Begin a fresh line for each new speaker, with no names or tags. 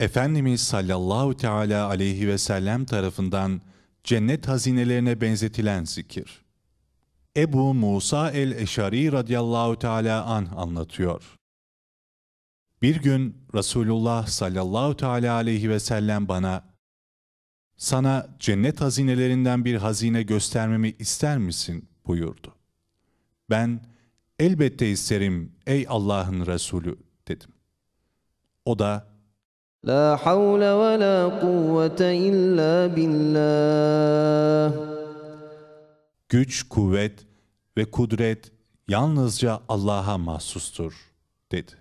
Efendimiz sallallahu teala aleyhi ve sellem tarafından cennet hazinelerine benzetilen zikir. Ebu Musa el-Eşari radıyallahu teala an anlatıyor. Bir gün Resulullah sallallahu teala aleyhi ve sellem bana sana cennet hazinelerinden bir hazine göstermemi ister misin buyurdu. Ben elbette isterim ey Allah'ın Resulü dedim. O
da La havle ve la kuvvete illa billah.
Güç, kuvvet ve kudret
yalnızca Allah'a mahsustur, dedi.